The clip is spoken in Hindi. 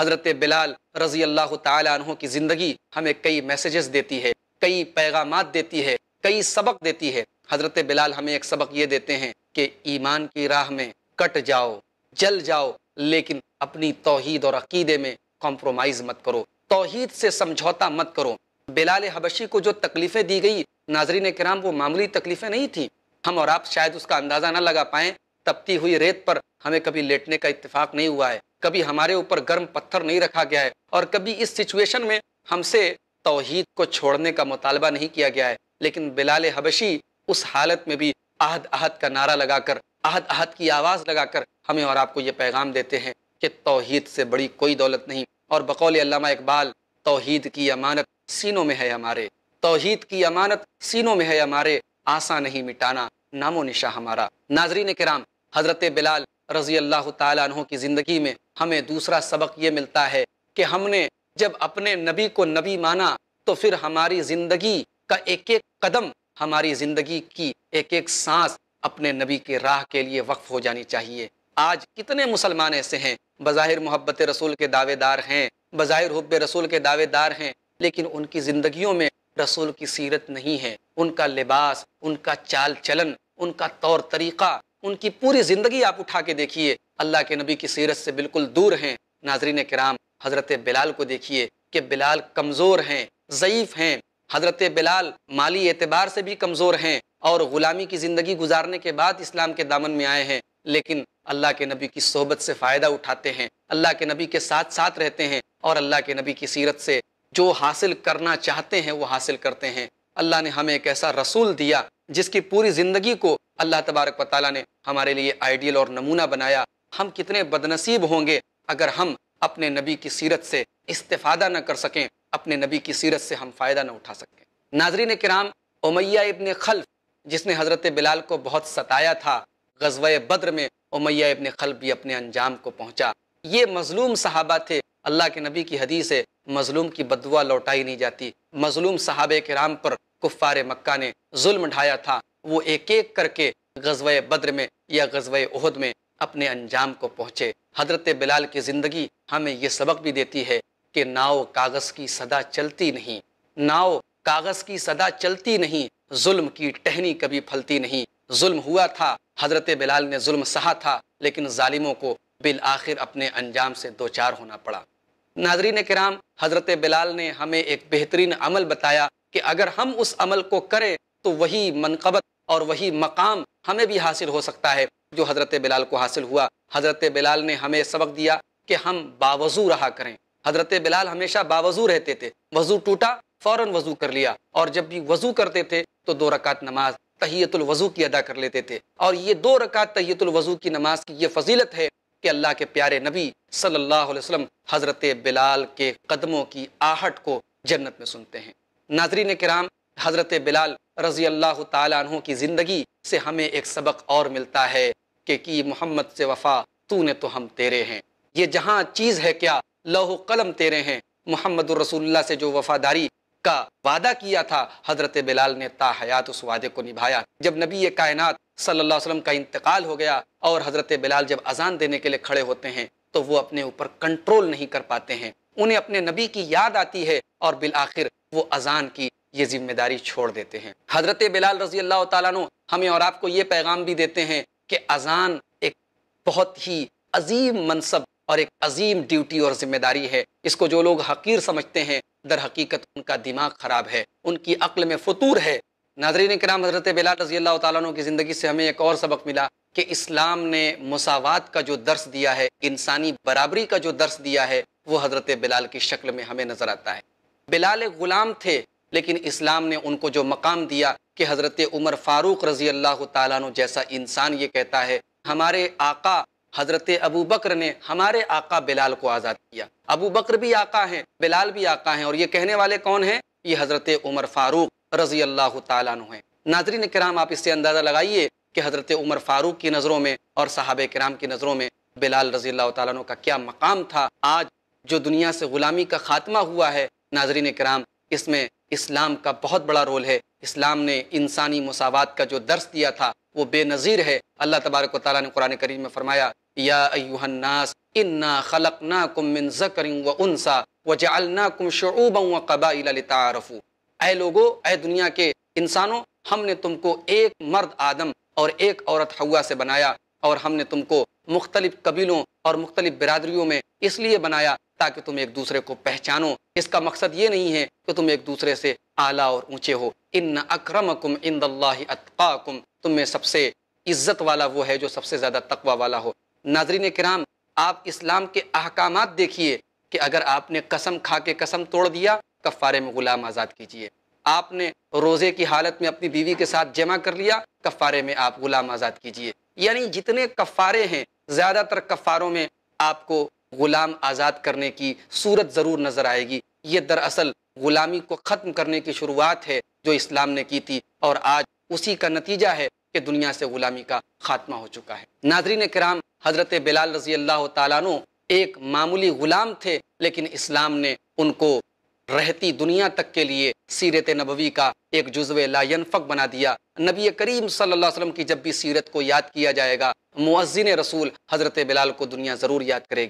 हज़रत बिलाल रज़ी अल्लाह तहों की ज़िंदगी हमें कई मैसेजेस देती है कई पैगाम देती है कई सबक देती है हज़रत बिलाल हमें एक सबक ये देते हैं कि ईमान की राह में कट जाओ जल जाओ लेकिन अपनी तोहद और अकीदे में कॉम्प्रोमाइज़ मत करो तोहद से समझौता मत करो बिलाल हबशी को जो तकलीफ़ें दी गई नाजरीन कराम वो मामूली तकलीफ़ें नहीं थी हम और आप शायद उसका अंदाज़ा ना लगा पाएँ तपती हुई रेत पर हमें कभी लेटने का इतफाक़ नहीं हुआ है कभी हमारे ऊपर गर्म पत्थर नहीं रखा गया है और कभी इस सिचुएशन में हमसे तोहहीद को छोड़ने का मुतालबा नहीं किया गया है लेकिन बिलाल हबशी उस हालत में भी आहद आहद का नारा लगाकर आहद आहद की आवाज़ लगाकर हमें और आपको ये पैगाम देते हैं कि तोहहीद से बड़ी कोई दौलत नहीं और बकौल अलामा इकबाल तोहहीद की अमानत सीनों में है हमारे तोहहीद की अमानत सीनों में है हमारे आसा नहीं मिटाना नामो निशा हमारा नाजरीन कराम हज़रत बिलाल रज़ी अल्लाह तु की ज़िंदगी में हमें दूसरा सबक ये मिलता है कि हमने जब अपने नबी को नबी माना तो फिर हमारी ज़िंदगी का एक एक कदम हमारी ज़िंदगी की एक एक सांस अपने नबी के राह के लिए वक्फ हो जानी चाहिए आज कितने मुसलमान ऐसे हैं बज़ाहिर मोहब्बत रसूल के दावेदार हैं बज़ाहिर हब रसूल के दावेदार हैं लेकिन उनकी ज़िंदगियों में रसूल की सीरत नहीं है उनका लिबास उनका चाल चलन उनका तौर तरीक़ा उनकी पूरी ज़िंदगी आप उठा के देखिए अल्लाह के नबी की सीरत से बिल्कुल दूर हैं नाजरीन कराम हज़रत बिलाल को देखिए कि बिलाल कमज़ोर हैं ज़यीफ़ हैं हज़रत बिलाल माली एतबार से भी कमज़ोर हैं और ग़ुलामी की ज़िंदगी गुजारने के बाद इस्लाम के दामन में आए हैं लेकिन अल्लाह के नबी की सोहबत से फ़ायदा उठाते हैं अल्लाह के नबी के साथ साथ रहते हैं और अल्लाह के नबी की सीरत से जो हासिल करना चाहते हैं वो हासिल करते हैं अल्लाह ने हमें एक ऐसा रसूल दिया जिसकी पूरी ज़िंदगी को अल्लाह तबारक वाली ने हमारे लिए आइडियल और नमूना बनाया हम कितने बदनसीब होंगे अगर हम अपने नबी की सीरत से इस्तेफादा न कर सकें अपने नबी की सीरत से हम फ़ायदा न उठा सकें नाजरीन कराम उमैया इबन खल्फ जिसने हज़रत बिलाल को बहुत सताया था गजब बद्र में उमैया इबन खल्फ भी अपने अंजाम को पहुँचा ये मजलूम सहाबा थे अल्लाह के नबी की हदीस है मजलूम की बदवा लौटाई नहीं जाती मजलूम साहब राम पर कुफ़ार मक्का ने जुल्म ढाया था वो एक एक करके गजब बद्र में या गजब उहद में अपने अंजाम को पहुँचे हजरत बिलाल की ज़िंदगी हमें ये सबक भी देती है कि नाव कागज़ की सदा चलती नहीं नाव कागज़ की सदा चलती नहीं जुल्म की टहनी कभी फलती नहीं जुल्म हुआ था हज़रत बिलाल ने जुल्म सहा था लेकिन ालिमों को बिल आखिर अपने अंजाम से दो चार होना पड़ा नाजरीन कराम हज़रत बिलाल ने हमें एक बेहतरीन अमल बताया कि अगर हम उस अमल को करें तो वही मनकबत और वही मकाम हमें भी हासिल हो सकता है जो हज़रत बिलाल को हासिल हुआ हज़रत बिलाल ने हमें सबक दिया कि हम बावजू रहा करें हज़रत बिलाल हमेशा बावजू रहते थे वज़ू टूटा फ़ौर वज़ू कर लिया और जब भी वज़ू करते थे तो दो रकात नमाज तहियतुलवज़ू की अदा कर लेते थे और ये दो रकात तहियतुलवज़ू की नमाज की ये फजीलत है कि अल्लाह के प्यारे नबी सल्लल्लाहु अलैहि वसल्लम हज़रत बिलाल के कदमों की आहट को जन्नत में सुनते हैं नाजरीन कराम हज़रत बिलाल रज़ी अल्लाह तु की ज़िंदगी से हमें एक सबक और मिलता है कि की मोहम्मद से वफ़ा तू ने तो हम तेरे हैं ये जहाँ चीज़ है क्या लहु कलम तेरे हैं मोहम्मद रसूलुल्लाह से जो वफ़ादारी का वादा किया था हज़रत बिलाल ने हयात उस वादे को निभाया जब नबी ये कायनात सल्लल्लाहु अलैहि का इंतकाल हो गया और हज़रत बिलाल जब अजान देने के लिए खड़े होते हैं तो वो अपने ऊपर कंट्रोल नहीं कर पाते हैं उन्हें अपने नबी की याद आती है और बिल आखिर वो अजान की ये जिम्मेदारी छोड़ देते हैं हजरत बिलाल रजी अल्लाह तु हमें और आपको ये पैगाम भी देते हैं कि अजान एक बहुत ही अजीम मनसब और एक अजीम ड्यूटी और जिम्मेदारी है इसको जो लोग हकीर समझते हैं दर हकीकत उनका दिमाग ख़राब है उनकी अक्ल में फतूर है नाजरीन कराम हजरत बिलाल रजी अल्लाह तु की ज़िंदगी से हमें एक और सबक मिला कि इस्लाम ने मसावत का जो दर्स दिया है इंसानी बराबरी का जो दर्स दिया है वो हजरत बिलाल की शक्ल में हमें नज़र आता है बिलाल ग़ुलाम थे लेकिन इस्लाम ने उनको जो मकाम दिया कि हज़रत उमर फ़ारूक रज़ी अल्लाह तु जैसा इंसान ये कहता है हमारे आका हज़रत अबू बकर ने हमारे आका बिलाल को आज़ाद किया अबू बकर भी आका हैं बिलाल भी आका हैं और ये कहने वाले कौन हैं ये हज़रत उमर फ़ारूक रज़ी अल्लाह तु हैं नाजरीन कराम आप इससे अंदाज़ा लगाइए कि हज़रत उमर फ़ारूक की नज़रों में और साहब कराम की नज़रों में बिलाल रज़ी अल्लाह तु का क्या मकाम था आज जो दुनिया से ग़ुलामी का ख़ात्मा हुआ है नाजरीन कराम इसमें इस्लाम का बहुत बड़ा रोल है इस्लाम ने इंसानी मसावत का जो दर्स दिया था वो बेनज़ीर है अल्लाह तबारक ताली ने कुरान करीम में फरमाया या अयुहन्नास इन्ना खलक ना कुम मिन जकरिन व उनसा व जलना कुम व कबाइल तारफ़ू लोगो ए दुनिया के इंसानों हमने तुमको एक मर्द आदम और एक औरत हवा से बनाया और हमने तुमको मुख्तलिफ कबीलों और मुख्तलिफ बरदरीों में इसलिए बनाया ताकि तुम एक दूसरे को पहचानो इसका मकसद ये नहीं है कि तुम एक दूसरे से आला और ऊंचे हो इन अक्रमकुम इन अतकाकुम तुम में सबसे इज्जत वाला वो है जो सबसे ज़्यादा तकवा वाला हो नाजरीन कराम आप इस्लाम के अहकाम देखिए कि अगर आपने कसम खा के कसम तोड़ दिया कफ़ारे में ग़ुलाम आज़ाद कीजिए आपने रोज़े की हालत में अपनी बीवी के साथ जमा कर लिया कफ़ारे में आप ग़ुलाम आज़ाद कीजिए यानी जितने कफ़ारे हैं ज़्यादातर कफ़ारों में आपको ग़ुलाम आज़ाद करने की सूरत ज़रूर नज़र आएगी ये दरअसल ग़ुलामी को ख़त्म करने की शुरुआत है जो इस्लाम ने की थी और आज उसी का नतीजा है कि दुनिया से ग़ुलामी का खात्मा हो चुका है नाजरीन कराम हज़रत बिलाल रजी अल्लाह तु एक मामूली ग़ुलाम थे लेकिन इस्लाम ने उनको रहती दुनिया तक के लिए सीरत नबवी का एक जुजव लायनफक बना दिया नबी करीम सल्लल्लाहु अलैहि वसल्लम की जब भी सीरत को याद किया जाएगा मुआजिन रसूल हज़रत बिलाल को दुनिया ज़रूर याद करेगी